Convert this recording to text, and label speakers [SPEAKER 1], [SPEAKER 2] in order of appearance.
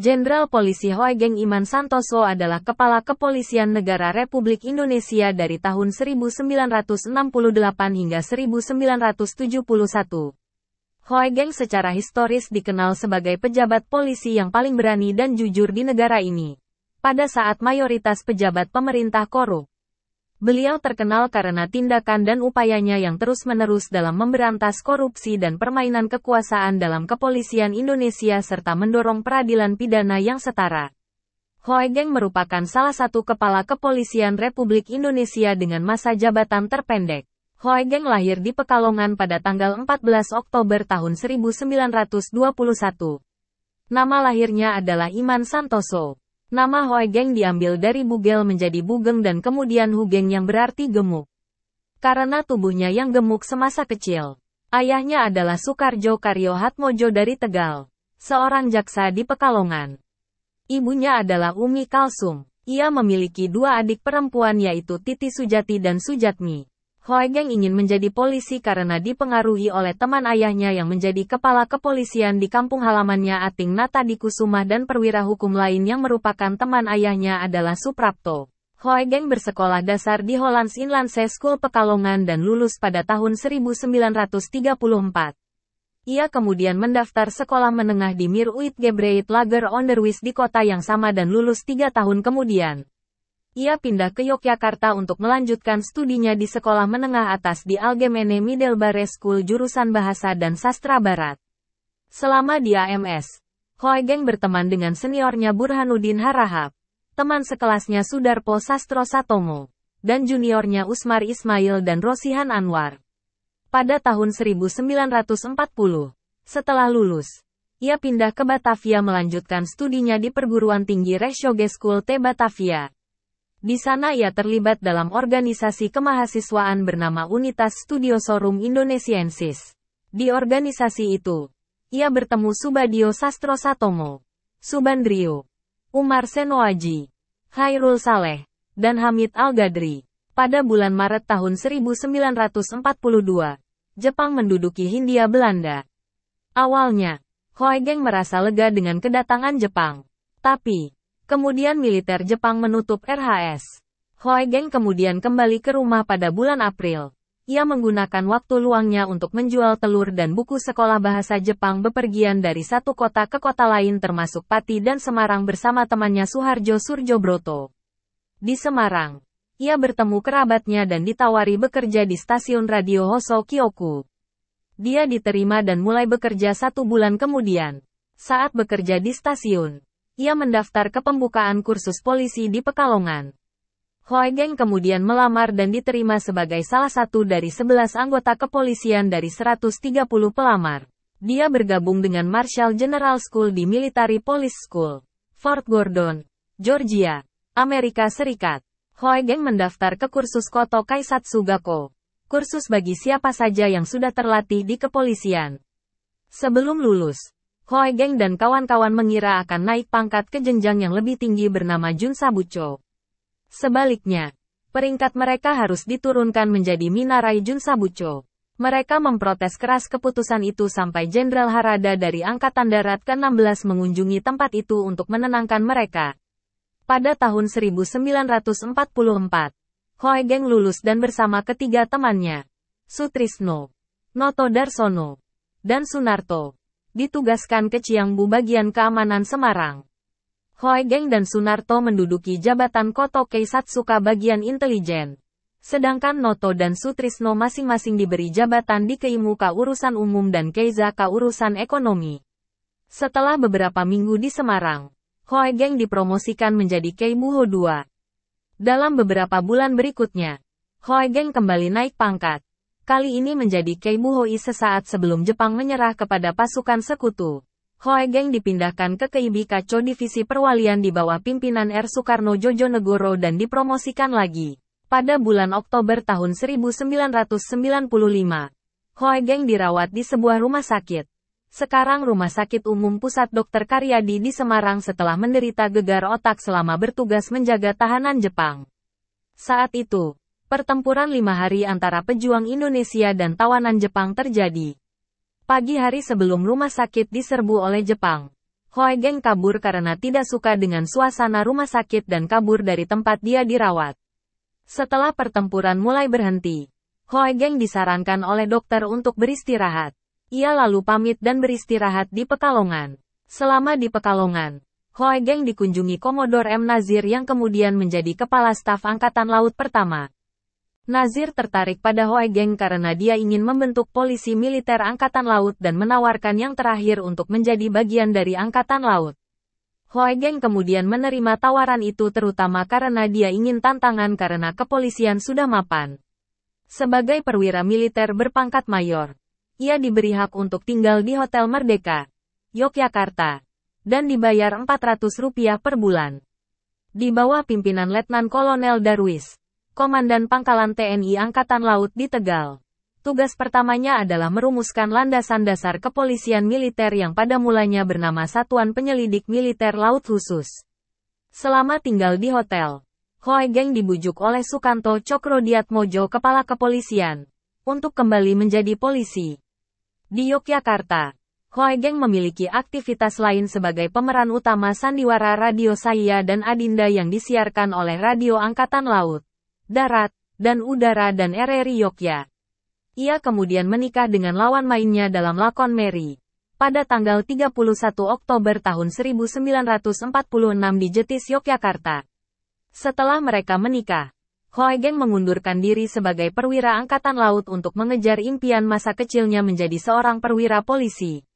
[SPEAKER 1] Jenderal Polisi Hoi Geng Iman Santoso adalah Kepala Kepolisian Negara Republik Indonesia dari tahun 1968 hingga 1971. Hoi Geng secara historis dikenal sebagai pejabat polisi yang paling berani dan jujur di negara ini. Pada saat mayoritas pejabat pemerintah korup, Beliau terkenal karena tindakan dan upayanya yang terus-menerus dalam memberantas korupsi dan permainan kekuasaan dalam kepolisian Indonesia serta mendorong peradilan pidana yang setara. Hoegeng merupakan salah satu kepala kepolisian Republik Indonesia dengan masa jabatan terpendek. Hoegeng lahir di Pekalongan pada tanggal 14 Oktober tahun 1921. Nama lahirnya adalah Iman Santoso. Nama Hoi Geng diambil dari bugel menjadi bugeng dan kemudian hugeng yang berarti gemuk. Karena tubuhnya yang gemuk semasa kecil. Ayahnya adalah Sukarjo Karyo Hatmojo dari Tegal, seorang jaksa di Pekalongan. Ibunya adalah Umi Kalsum. Ia memiliki dua adik perempuan yaitu Titi Sujati dan Sujatmi. Hoegeng ingin menjadi polisi karena dipengaruhi oleh teman ayahnya yang menjadi kepala kepolisian di kampung halamannya Ating Nata di Kusuma dan perwira hukum lain yang merupakan teman ayahnya adalah Suprapto. Hoegeng bersekolah dasar di Hollands Sea School Pekalongan dan lulus pada tahun 1934. Ia kemudian mendaftar sekolah menengah di Mir Uit Gebreit Lager Onderwijs di kota yang sama dan lulus tiga tahun kemudian. Ia pindah ke Yogyakarta untuk melanjutkan studinya di sekolah menengah atas di Algemene Middelbare School jurusan Bahasa dan Sastra Barat. Selama di AMS, Hoegeng berteman dengan seniornya Burhanuddin Harahap, teman sekelasnya Sudarpo Sastro Satomo, dan juniornya Usmar Ismail dan Rosihan Anwar. Pada tahun 1940, setelah lulus, ia pindah ke Batavia melanjutkan studinya di perguruan tinggi Reshoge School T Batavia. Di sana ia terlibat dalam organisasi kemahasiswaan bernama Unitas Studio Sorum Indonesiensis. Di organisasi itu, ia bertemu Subadio Sastro Satomo, Subandrio, Umar Senoaji, Khairul Saleh, dan Hamid Al-Gadri. Pada bulan Maret tahun 1942, Jepang menduduki Hindia Belanda. Awalnya, Hoegeng merasa lega dengan kedatangan Jepang. Tapi, Kemudian militer Jepang menutup RHS. Hoegeng kemudian kembali ke rumah pada bulan April. Ia menggunakan waktu luangnya untuk menjual telur dan buku sekolah bahasa Jepang bepergian dari satu kota ke kota lain termasuk Pati dan Semarang bersama temannya Suharjo Surjobroto. Di Semarang, ia bertemu kerabatnya dan ditawari bekerja di stasiun radio Hoso Kyoku. Dia diterima dan mulai bekerja satu bulan kemudian. Saat bekerja di stasiun, ia mendaftar ke pembukaan kursus polisi di Pekalongan. Geng kemudian melamar dan diterima sebagai salah satu dari 11 anggota kepolisian dari 130 pelamar. Dia bergabung dengan Marshall General School di Military Police School, Fort Gordon, Georgia, Amerika Serikat. Geng mendaftar ke kursus Koto Kaisatsu-gako, kursus bagi siapa saja yang sudah terlatih di kepolisian. Sebelum lulus, Hoi Geng dan kawan-kawan mengira akan naik pangkat ke jenjang yang lebih tinggi bernama Jun Sabucho. Sebaliknya, peringkat mereka harus diturunkan menjadi Minarai Jun Sabucho. Mereka memprotes keras keputusan itu sampai Jenderal Harada dari Angkatan Darat ke-16 mengunjungi tempat itu untuk menenangkan mereka. Pada tahun 1944, Hoi Geng lulus dan bersama ketiga temannya, Sutrisno, Noto Darsono, dan Sunarto ditugaskan ke Ciangbu bagian keamanan Semarang. Hoi Geng dan Sunarto menduduki jabatan Koto Keisatsuka bagian intelijen. Sedangkan Noto dan Sutrisno masing-masing diberi jabatan di Keimuka urusan umum dan Keizaka urusan ekonomi. Setelah beberapa minggu di Semarang, Hoi Geng dipromosikan menjadi Keimuho dua. Dalam beberapa bulan berikutnya, Hoi Geng kembali naik pangkat kali ini menjadi Muhoi sesaat sebelum Jepang menyerah kepada pasukan sekutu. Geng dipindahkan ke Keibi Kaco Divisi Perwalian di bawah pimpinan R. Er Soekarno Jojo Negoro dan dipromosikan lagi. Pada bulan Oktober tahun 1995, Geng dirawat di sebuah rumah sakit. Sekarang Rumah Sakit Umum Pusat Dr. Karyadi di Semarang setelah menderita gegar otak selama bertugas menjaga tahanan Jepang. Saat itu, Pertempuran lima hari antara pejuang Indonesia dan tawanan Jepang terjadi. Pagi hari sebelum rumah sakit diserbu oleh Jepang, Hoegeng kabur karena tidak suka dengan suasana rumah sakit dan kabur dari tempat dia dirawat. Setelah pertempuran mulai berhenti, Hoegeng disarankan oleh dokter untuk beristirahat. Ia lalu pamit dan beristirahat di Pekalongan. Selama di Pekalongan, Hoegeng dikunjungi Komodor M. Nazir yang kemudian menjadi Kepala Staf Angkatan Laut pertama. Nazir tertarik pada Geng karena dia ingin membentuk polisi militer angkatan laut dan menawarkan yang terakhir untuk menjadi bagian dari angkatan laut. Geng kemudian menerima tawaran itu terutama karena dia ingin tantangan karena kepolisian sudah mapan. Sebagai perwira militer berpangkat mayor, ia diberi hak untuk tinggal di Hotel Merdeka, Yogyakarta, dan dibayar Rp400 per bulan. Di bawah pimpinan Letnan Kolonel Darwis, Komandan Pangkalan TNI Angkatan Laut di Tegal. Tugas pertamanya adalah merumuskan landasan dasar kepolisian militer yang pada mulanya bernama Satuan Penyelidik Militer Laut Khusus. Selama tinggal di hotel, Hoi Geng dibujuk oleh Sukanto Cokro Diatmojo Kepala Kepolisian untuk kembali menjadi polisi. Di Yogyakarta, Hoi Geng memiliki aktivitas lain sebagai pemeran utama sandiwara Radio Saya dan Adinda yang disiarkan oleh Radio Angkatan Laut darat, dan udara dan RRI Yogyakarta. Ia kemudian menikah dengan lawan mainnya dalam lakon Mary. Pada tanggal 31 Oktober tahun 1946 di Jetis Yogyakarta. Setelah mereka menikah, Hoegeng mengundurkan diri sebagai perwira angkatan laut untuk mengejar impian masa kecilnya menjadi seorang perwira polisi.